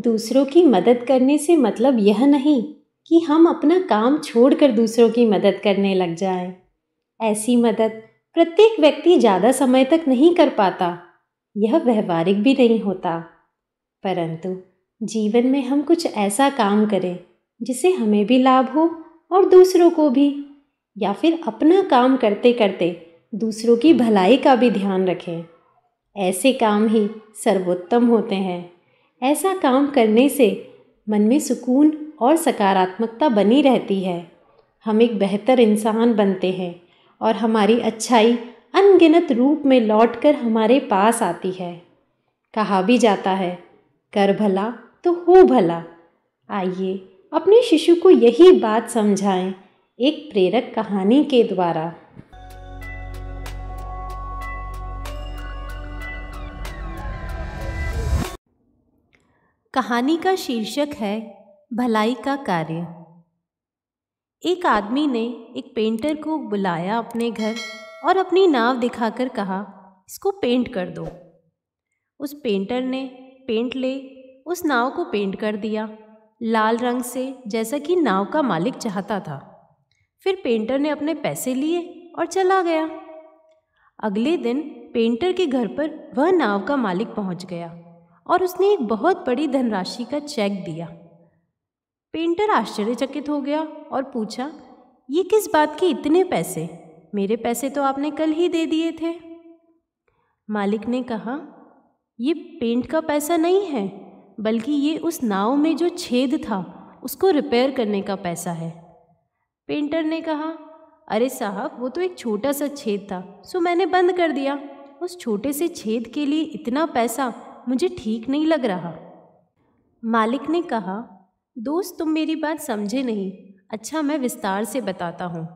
दूसरों की मदद करने से मतलब यह नहीं कि हम अपना काम छोड़कर दूसरों की मदद करने लग जाएं। ऐसी मदद प्रत्येक व्यक्ति ज़्यादा समय तक नहीं कर पाता यह व्यवहारिक भी नहीं होता परंतु जीवन में हम कुछ ऐसा काम करें जिसे हमें भी लाभ हो और दूसरों को भी या फिर अपना काम करते करते दूसरों की भलाई का भी ध्यान रखें ऐसे काम ही सर्वोत्तम होते हैं ऐसा काम करने से मन में सुकून और सकारात्मकता बनी रहती है हम एक बेहतर इंसान बनते हैं और हमारी अच्छाई अनगिनत रूप में लौटकर हमारे पास आती है कहा भी जाता है कर भला तो हो भला आइए अपने शिशु को यही बात समझाएं एक प्रेरक कहानी के द्वारा कहानी का शीर्षक है भलाई का कार्य एक आदमी ने एक पेंटर को बुलाया अपने घर और अपनी नाव दिखाकर कहा इसको पेंट कर दो उस पेंटर ने पेंट ले उस नाव को पेंट कर दिया लाल रंग से जैसा कि नाव का मालिक चाहता था फिर पेंटर ने अपने पैसे लिए और चला गया अगले दिन पेंटर के घर पर वह नाव का मालिक पहुंच गया और उसने एक बहुत बड़ी धनराशि का चेक दिया पेंटर आश्चर्यचकित हो गया और पूछा ये किस बात के इतने पैसे मेरे पैसे तो आपने कल ही दे दिए थे मालिक ने कहा ये पेंट का पैसा नहीं है बल्कि ये उस नाव में जो छेद था उसको रिपेयर करने का पैसा है पेंटर ने कहा अरे साहब वो तो एक छोटा सा छेद था सो मैंने बंद कर दिया उस छोटे से छेद के लिए इतना पैसा मुझे ठीक नहीं लग रहा मालिक ने कहा दोस्त तुम मेरी बात समझे नहीं अच्छा मैं विस्तार से बताता हूँ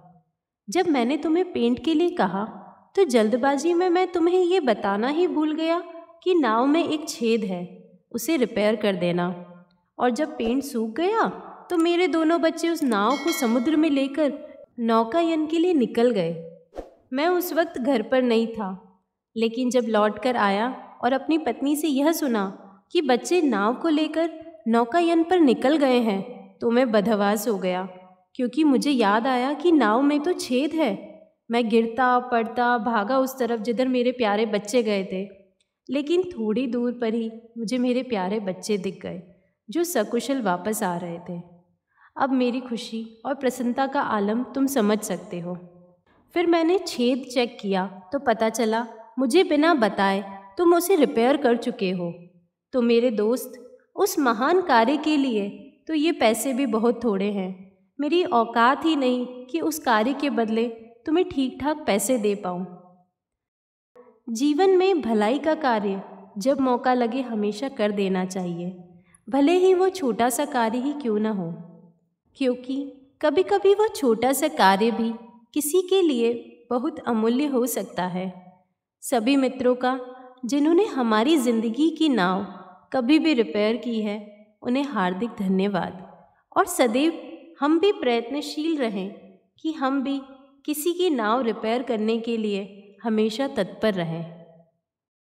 जब मैंने तुम्हें पेंट के लिए कहा तो जल्दबाजी में मैं तुम्हें ये बताना ही भूल गया कि नाव में एक छेद है उसे रिपेयर कर देना और जब पेंट सूख गया तो मेरे दोनों बच्चे उस नाव को समुद्र में लेकर नौकायन के लिए निकल गए मैं उस वक्त घर पर नहीं था लेकिन जब लौट कर आया और अपनी पत्नी से यह सुना कि बच्चे नाव को लेकर नौकायन पर निकल गए हैं तो मैं बदहवास हो गया क्योंकि मुझे याद आया कि नाव में तो छेद है मैं गिरता पड़ता भागा उस तरफ जिधर मेरे प्यारे बच्चे गए थे लेकिन थोड़ी दूर पर ही मुझे मेरे प्यारे बच्चे दिख गए जो सकुशल वापस आ रहे थे अब मेरी खुशी और प्रसन्नता का आलम तुम समझ सकते हो फिर मैंने छेद चेक किया तो पता चला मुझे बिना बताए तुम उसे रिपेयर कर चुके हो तो मेरे दोस्त उस महान कार्य के लिए तो ये पैसे भी बहुत थोड़े हैं मेरी औकात ही नहीं कि उस कार्य के बदले तुम्हें ठीक ठाक पैसे दे पाऊँ जीवन में भलाई का कार्य जब मौका लगे हमेशा कर देना चाहिए भले ही वो छोटा सा कार्य ही क्यों ना हो क्योंकि कभी कभी वो छोटा सा कार्य भी किसी के लिए बहुत अमूल्य हो सकता है सभी मित्रों का जिन्होंने हमारी ज़िंदगी की नाव कभी भी रिपेयर की है उन्हें हार्दिक धन्यवाद और सदैव हम भी प्रयत्नशील रहें कि हम भी किसी की नाव रिपेयर करने के लिए हमेशा तत्पर रहें